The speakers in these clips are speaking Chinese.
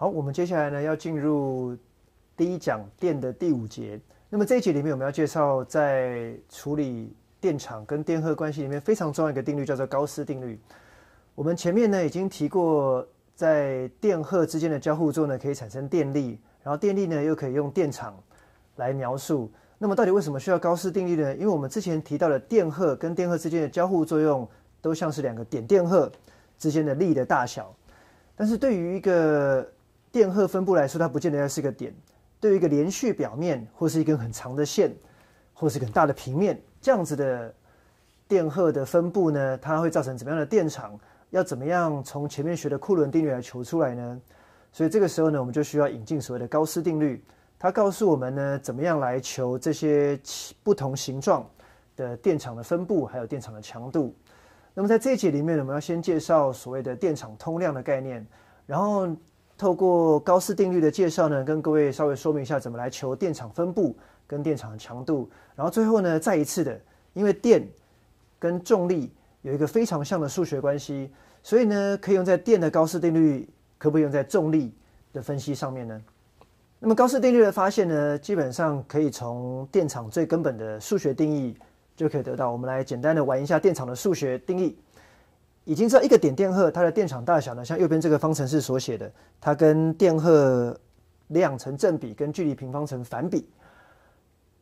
好，我们接下来呢要进入第一讲电的第五节。那么这一节里面，我们要介绍在处理电场跟电荷关系里面非常重要一个定律，叫做高斯定律。我们前面呢已经提过，在电荷之间的交互作用呢可以产生电力，然后电力呢又可以用电场来描述。那么到底为什么需要高斯定律呢？因为我们之前提到的电荷跟电荷之间的交互作用都像是两个点电荷之间的力的大小，但是对于一个电荷分布来说，它不见得要是一个点。对于一个连续表面，或是一根很长的线，或是一个大的平面，这样子的电荷的分布呢，它会造成怎么样的电场？要怎么样从前面学的库伦定律来求出来呢？所以这个时候呢，我们就需要引进所谓的高斯定律。它告诉我们呢，怎么样来求这些不同形状的电场的分布，还有电场的强度。那么在这一节里面呢，我们要先介绍所谓的电场通量的概念，然后。透过高斯定律的介绍呢，跟各位稍微说明一下怎么来求电场分布跟电场强度，然后最后呢，再一次的，因为电跟重力有一个非常像的数学关系，所以呢，可以用在电的高斯定律，可不用在重力的分析上面呢。那么高斯定律的发现呢，基本上可以从电场最根本的数学定义就可以得到。我们来简单的玩一下电场的数学定义。已经知道一个点电荷它的电场大小呢，像右边这个方程式所写的，它跟电荷量成正比，跟距离平方成反比。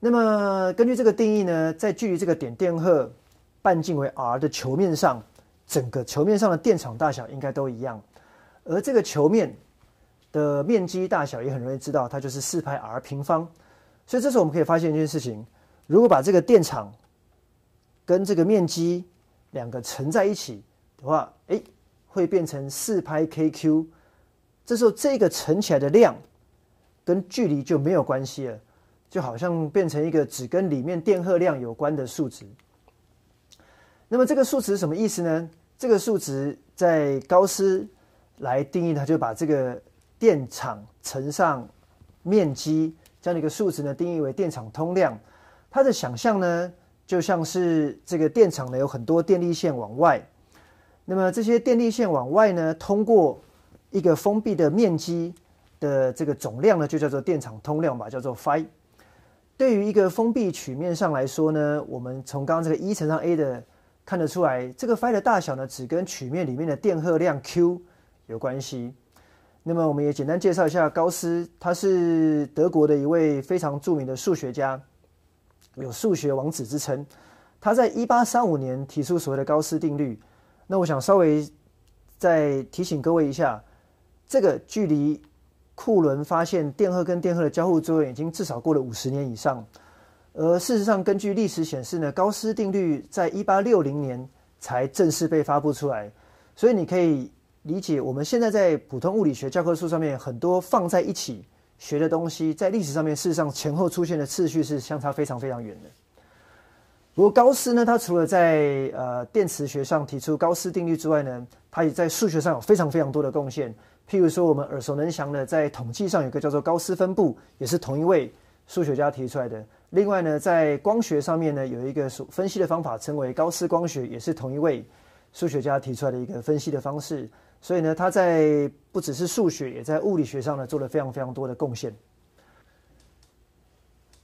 那么根据这个定义呢，在距离这个点电荷半径为 r 的球面上，整个球面上的电场大小应该都一样，而这个球面的面积大小也很容易知道，它就是四派 r 平方。所以这时候我们可以发现一件事情：如果把这个电场跟这个面积两个乘在一起。的话，哎，会变成四拍 KQ。这时候，这个乘起来的量跟距离就没有关系了，就好像变成一个只跟里面电荷量有关的数值。那么，这个数值什么意思呢？这个数值在高斯来定义，它就把这个电场乘上面积这样的一个数值呢，定义为电场通量。它的想象呢，就像是这个电场呢有很多电力线往外。那么这些电力线往外呢，通过一个封闭的面积的这个总量呢，就叫做电场通量吧，叫做 phi。对于一个封闭曲面上来说呢，我们从刚刚这个一乘上 A 的看得出来，这个 phi 的大小呢，只跟曲面里面的电荷量 Q 有关系。那么我们也简单介绍一下高斯，他是德国的一位非常著名的数学家，有数学王子之称。他在1835年提出所谓的高斯定律。那我想稍微再提醒各位一下，这个距离库伦发现电荷跟电荷的交互作用，已经至少过了五十年以上。而事实上，根据历史显示呢，高斯定律在一八六零年才正式被发布出来。所以你可以理解，我们现在在普通物理学教科书上面很多放在一起学的东西，在历史上面事实上前后出现的次序是相差非常非常远的。不过高斯呢，他除了在呃电磁学上提出高斯定律之外呢，他也在数学上有非常非常多的贡献。譬如说，我们耳熟能详的在统计上有个叫做高斯分布，也是同一位数学家提出来的。另外呢，在光学上面呢，有一个分析的方法称为高斯光学，也是同一位数学家提出来的一个分析的方式。所以呢，他在不只是数学，也在物理学上呢，做了非常非常多的贡献。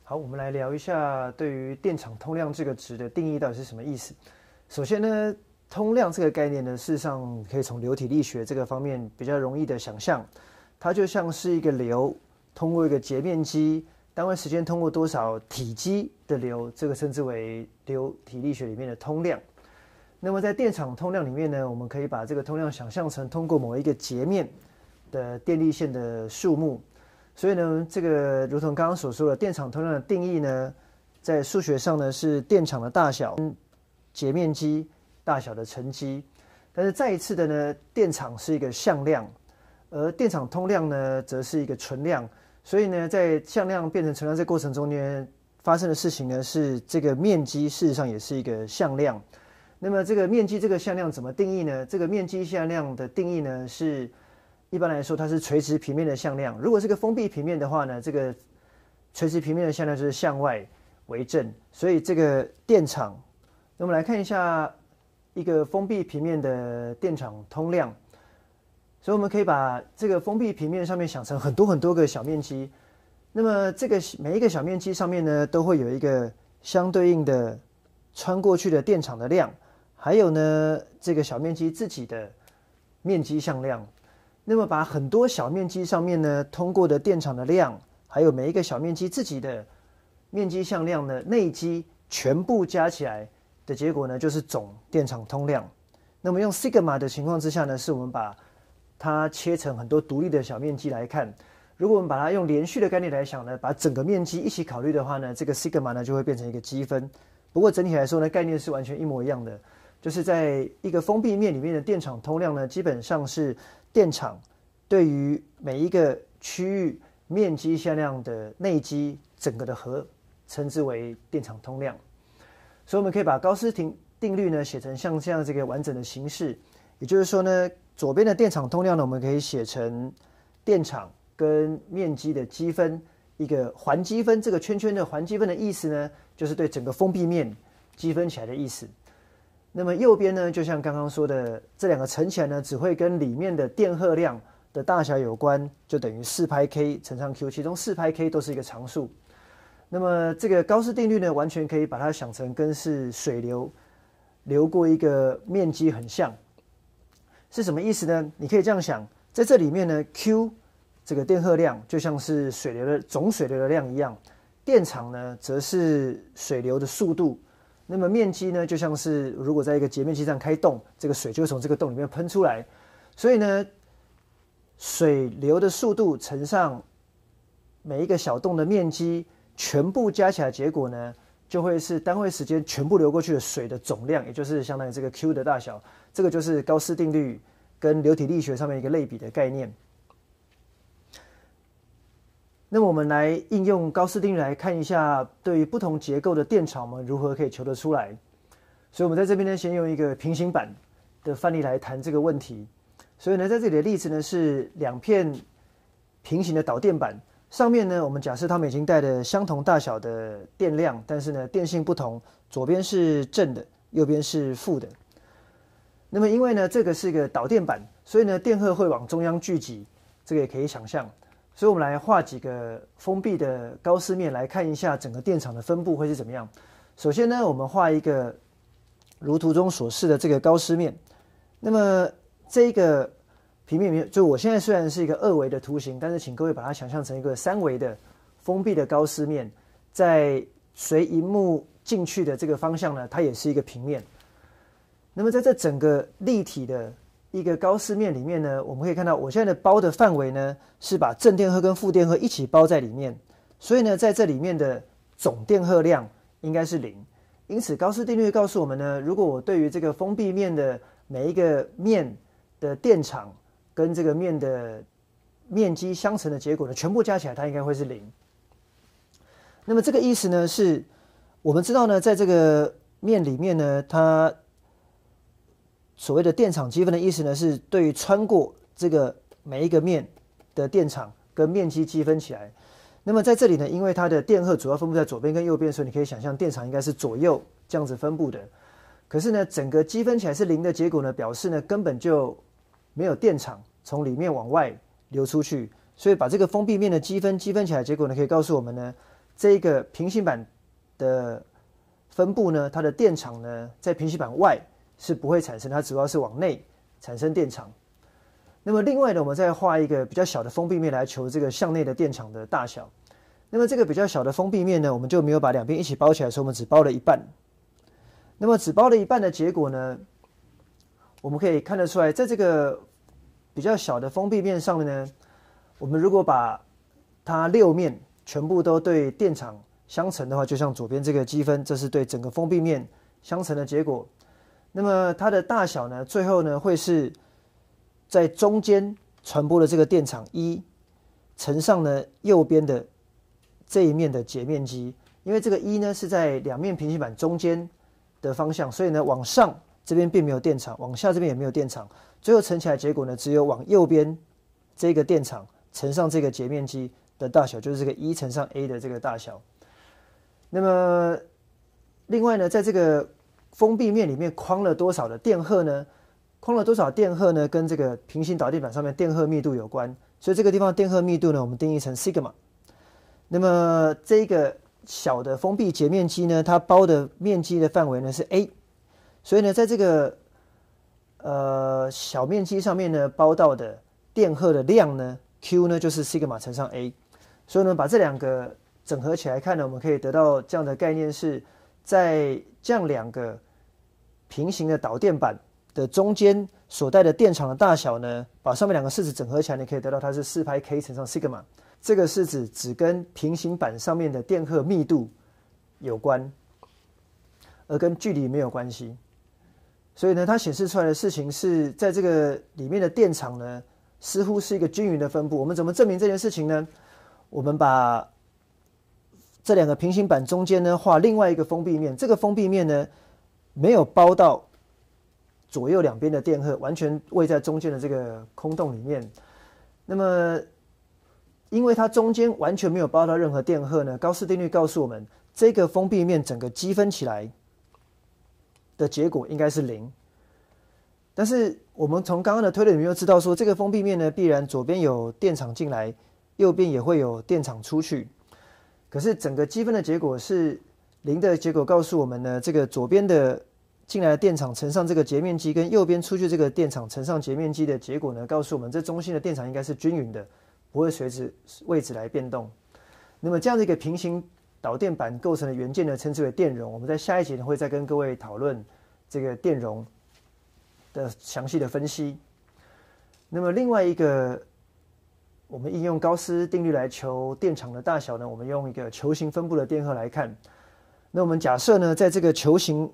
好，我们来聊一下对于电厂通量这个值的定义到底是什么意思。首先呢，通量这个概念呢，事实上可以从流体力学这个方面比较容易的想象，它就像是一个流通过一个截面积，单位时间通过多少体积的流，这个称之为流体力学里面的通量。那么在电场通量里面呢，我们可以把这个通量想象成通过某一个截面的电力线的数目。所以呢，这个如同刚刚所说的，电场通量的定义呢，在数学上呢是电场的大小截面积大小的乘积。但是再一次的呢，电场是一个向量，而电场通量呢则是一个存量。所以呢，在向量变成存量这过程中间发生的事情呢，是这个面积事实上也是一个向量。那么这个面积这个向量怎么定义呢？这个面积向量的定义呢是。一般来说，它是垂直平面的向量。如果是个封闭平面的话呢，这个垂直平面的向量就是向外为正。所以这个电场，那我们来看一下一个封闭平面的电场通量。所以我们可以把这个封闭平面上面想成很多很多个小面积。那么这个每一个小面积上面呢，都会有一个相对应的穿过去的电场的量，还有呢这个小面积自己的面积向量。那么把很多小面积上面呢通过的电场的量，还有每一个小面积自己的面积向量的内积全部加起来的结果呢，就是总电场通量。那么用西格玛的情况之下呢，是我们把它切成很多独立的小面积来看。如果我们把它用连续的概念来想呢，把整个面积一起考虑的话呢，这个西格玛呢就会变成一个积分。不过整体来说呢，概念是完全一模一样的，就是在一个封闭面里面的电场通量呢，基本上是。电场对于每一个区域面积向量的内积，整个的和，称之为电场通量。所以我们可以把高斯定定律呢写成像这样这个完整的形式。也就是说呢，左边的电场通量呢，我们可以写成电场跟面积的积分，一个环积分。这个圈圈的环积分的意思呢，就是对整个封闭面积分起来的意思。那么右边呢，就像刚刚说的，这两个乘起来呢，只会跟里面的电荷量的大小有关，就等于四拍 k 乘上 q，其中四拍 k 都是一个常数。那么这个高斯定律呢，完全可以把它想成跟是水流流过一个面积很像，是什么意思呢？你可以这样想，在这里面呢，q 这个电荷量就像是水流的总水流的量一样，电场呢，则是水流的速度。那么面积呢，就像是如果在一个截面积上开洞，这个水就会从这个洞里面喷出来。所以呢，水流的速度乘上每一个小洞的面积，全部加起来，结果呢，就会是单位时间全部流过去的水的总量，也就是相当于这个 Q 的大小。这个就是高斯定律跟流体力学上面一个类比的概念。那么我们来应用高斯定律来看一下，对于不同结构的电场，我们如何可以求得出来。所以，我们在这边呢，先用一个平行板的范例来谈这个问题。所以呢，在这里的例子呢，是两片平行的导电板，上面呢，我们假设它们已经带的相同大小的电量，但是呢，电性不同，左边是正的，右边是负的。那么，因为呢，这个是一个导电板，所以呢，电荷会往中央聚集，这个也可以想象。所以，我们来画几个封闭的高斯面，来看一下整个电场的分布会是怎么样。首先呢，我们画一个如图中所示的这个高斯面。那么这个平面面，就我现在虽然是一个二维的图形，但是请各位把它想象成一个三维的封闭的高斯面。在随荧幕进去的这个方向呢，它也是一个平面。那么在这整个立体的。一个高斯面里面呢，我们可以看到，我现在的包的范围呢是把正电荷跟负电荷一起包在里面，所以呢，在这里面的总电荷量应该是零。因此，高斯定律告诉我们呢，如果我对于这个封闭面的每一个面的电场跟这个面的面积相乘的结果呢，全部加起来，它应该会是零。那么这个意思呢，是我们知道呢，在这个面里面呢，它。所谓的电场积分的意思呢，是对于穿过这个每一个面的电场跟面积积分起来。那么在这里呢，因为它的电荷主要分布在左边跟右边，所以你可以想象电场应该是左右这样子分布的。可是呢，整个积分起来是零的结果呢，表示呢根本就没有电场从里面往外流出去。所以把这个封闭面的积分积分起来，结果呢可以告诉我们呢，这个平行板的分布呢，它的电场呢在平行板外。是不会产生它主要是往内产生电场。那么另外呢，我们再画一个比较小的封闭面来求这个向内的电场的大小。那么这个比较小的封闭面呢，我们就没有把两边一起包起来，所以我们只包了一半。那么只包了一半的结果呢，我们可以看得出来，在这个比较小的封闭面上面呢，我们如果把它六面全部都对电场相乘的话，就像左边这个积分，这是对整个封闭面相乘的结果。那么它的大小呢？最后呢会是在中间传播的这个电场一乘上呢右边的这一面的截面积，因为这个一呢是在两面平行板中间的方向，所以呢往上这边并没有电场，往下这边也没有电场。最后乘起来结果呢只有往右边这个电场乘上这个截面积的大小，就是这个一乘上 A 的这个大小。那么另外呢，在这个。封闭面里面框了多少的电荷呢？框了多少电荷呢？跟这个平行导电板上面电荷密度有关。所以这个地方电荷密度呢，我们定义成 sigma。那么这个小的封闭截面积呢，它包的面积的范围呢是 A。所以呢，在这个呃小面积上面呢，包到的电荷的量呢 Q 呢，就是 sigma 乘上 A。所以呢，把这两个整合起来看呢，我们可以得到这样的概念是，在这样两个。平行的导电板的中间所带的电场的大小呢？把上面两个式子整合起来，你可以得到它是四拍 k 乘上 sigma。这个式子只跟平行板上面的电荷密度有关，而跟距离没有关系。所以呢，它显示出来的事情是在这个里面的电场呢，似乎是一个均匀的分布。我们怎么证明这件事情呢？我们把这两个平行板中间呢，画另外一个封闭面。这个封闭面呢？没有包到左右两边的电荷，完全位在中间的这个空洞里面。那么，因为它中间完全没有包到任何电荷呢，高斯定律告诉我们，这个封闭面整个积分起来的结果应该是零。但是我们从刚刚的推论里面又知道，说这个封闭面呢，必然左边有电场进来，右边也会有电场出去。可是整个积分的结果是。零的结果告诉我们呢，这个左边的进来的电场乘上这个截面积，跟右边出去这个电场乘上截面积的结果呢，告诉我们这中心的电场应该是均匀的，不会随着位置来变动。那么这样的一个平行导电板构成的元件呢，称之为电容。我们在下一节会再跟各位讨论这个电容的详细的分析。那么另外一个，我们应用高斯定律来求电场的大小呢，我们用一个球形分布的电荷来看。那我们假设呢，在这个球形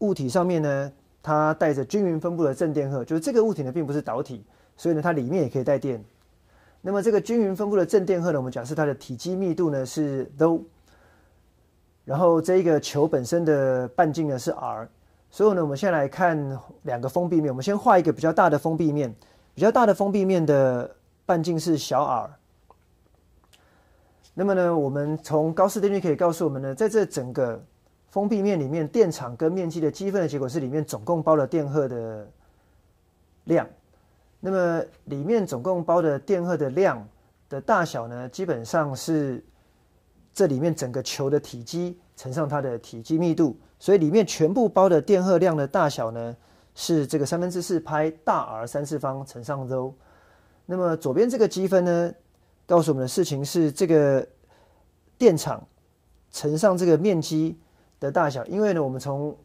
物体上面呢，它带着均匀分布的正电荷，就是这个物体呢并不是导体，所以呢它里面也可以带电。那么这个均匀分布的正电荷呢，我们假设它的体积密度呢是 ρ，然后这一个球本身的半径呢是 r，所以呢我们先来看两个封闭面，我们先画一个比较大的封闭面，比较大的封闭面的半径是小 r。那么呢，我们从高斯定律可以告诉我们呢，在这整个封闭面里面，电场跟面积的积分的结果是里面总共包的电荷的量。那么里面总共包的电荷的量的大小呢，基本上是这里面整个球的体积乘上它的体积密度，所以里面全部包的电荷量的大小呢，是这个三分之四拍大 R 三次方乘上 ρ。那么左边这个积分呢？告诉我们的事情是，这个电场乘上这个面积的大小，因为呢，我们从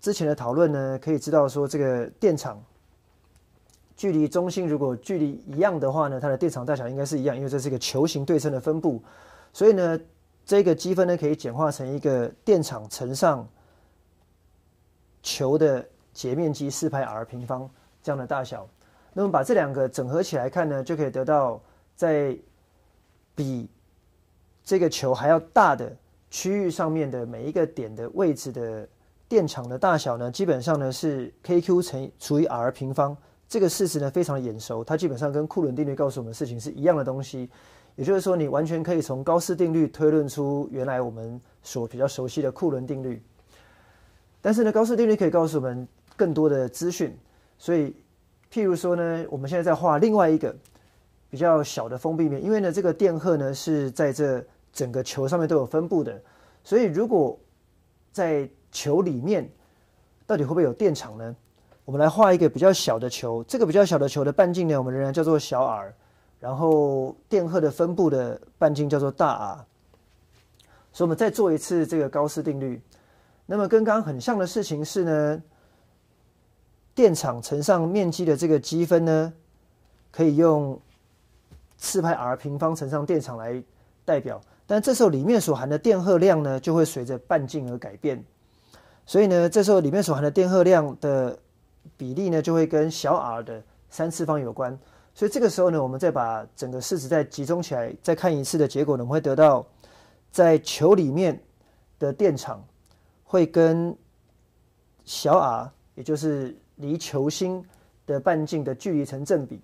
之前的讨论呢，可以知道说，这个电场距离中心如果距离一样的话呢，它的电场大小应该是一样，因为这是一个球形对称的分布，所以呢，这个积分呢，可以简化成一个电场乘上球的截面积四派 r 平方这样的大小。那么把这两个整合起来看呢，就可以得到在比这个球还要大的区域上面的每一个点的位置的电场的大小呢，基本上呢是 kq 乘除以 r 平方。这个事实呢非常的眼熟，它基本上跟库伦定律告诉我们的事情是一样的东西。也就是说，你完全可以从高斯定律推论出原来我们所比较熟悉的库伦定律。但是呢，高斯定律可以告诉我们更多的资讯。所以，譬如说呢，我们现在在画另外一个。比较小的封闭面，因为呢，这个电荷呢是在这整个球上面都有分布的，所以如果在球里面到底会不会有电场呢？我们来画一个比较小的球，这个比较小的球的半径呢，我们仍然叫做小 r，然后电荷的分布的半径叫做大 r，所以我们再做一次这个高斯定律，那么跟刚刚很像的事情是呢，电场乘上面积的这个积分呢，可以用。次派 r 平方乘上电场来代表，但这时候里面所含的电荷量呢，就会随着半径而改变，所以呢，这时候里面所含的电荷量的比例呢，就会跟小 r 的三次方有关，所以这个时候呢，我们再把整个式子再集中起来，再看一次的结果呢，我们会得到，在球里面的电场会跟小 r，也就是离球心的半径的距离成正比。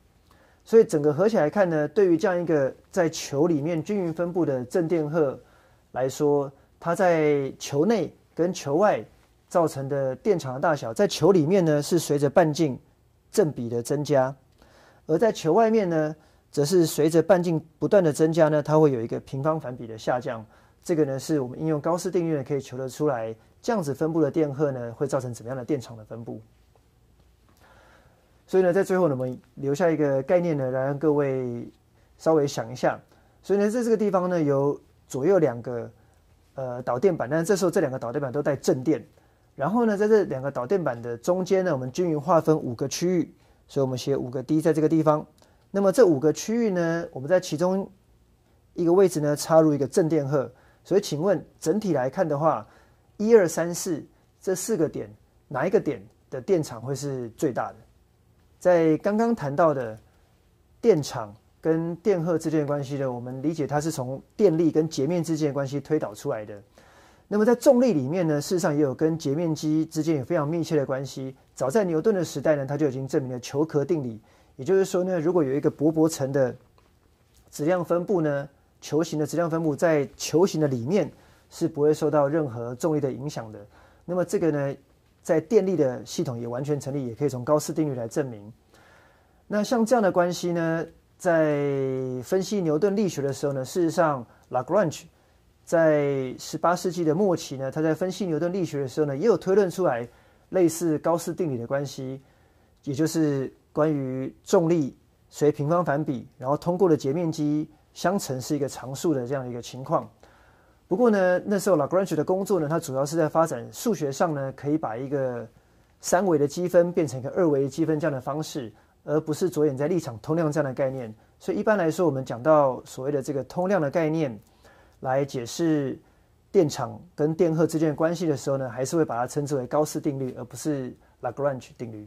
所以整个合起来看呢，对于这样一个在球里面均匀分布的正电荷来说，它在球内跟球外造成的电场的大小，在球里面呢是随着半径正比的增加，而在球外面呢，则是随着半径不断的增加呢，它会有一个平方反比的下降。这个呢，是我们应用高斯定律可以求得出来，这样子分布的电荷呢，会造成怎么样的电场的分布。所以呢，在最后呢，我们留下一个概念呢，来让各位稍微想一下。所以呢，在这个地方呢，有左右两个呃导电板，但这时候这两个导电板都带正电。然后呢，在这两个导电板的中间呢，我们均匀划分五个区域，所以我们写五个 D 在这个地方。那么这五个区域呢，我们在其中一个位置呢，插入一个正电荷。所以，请问整体来看的话，一二三四这四个点，哪一个点的电场会是最大的？在刚刚谈到的电场跟电荷之间的关系呢，我们理解它是从电力跟截面之间的关系推导出来的。那么在重力里面呢，事实上也有跟截面积之间有非常密切的关系。早在牛顿的时代呢，他就已经证明了球壳定理，也就是说呢，如果有一个薄薄层的质量分布呢，球形的质量分布在球形的里面是不会受到任何重力的影响的。那么这个呢？在电力的系统也完全成立，也可以从高斯定律来证明。那像这样的关系呢，在分析牛顿力学的时候呢，事实上，拉格朗日在十八世纪的末期呢，他在分析牛顿力学的时候呢，也有推论出来类似高斯定理的关系，也就是关于重力随平方反比，然后通过的截面积相乘是一个常数的这样一个情况。不过呢，那时候拉格朗日的工作呢，它主要是在发展数学上呢，可以把一个三维的积分变成一个二维的积分这样的方式，而不是着眼在立场通量这样的概念。所以一般来说，我们讲到所谓的这个通量的概念来解释电场跟电荷之间的关系的时候呢，还是会把它称之为高斯定律，而不是拉格朗日定律。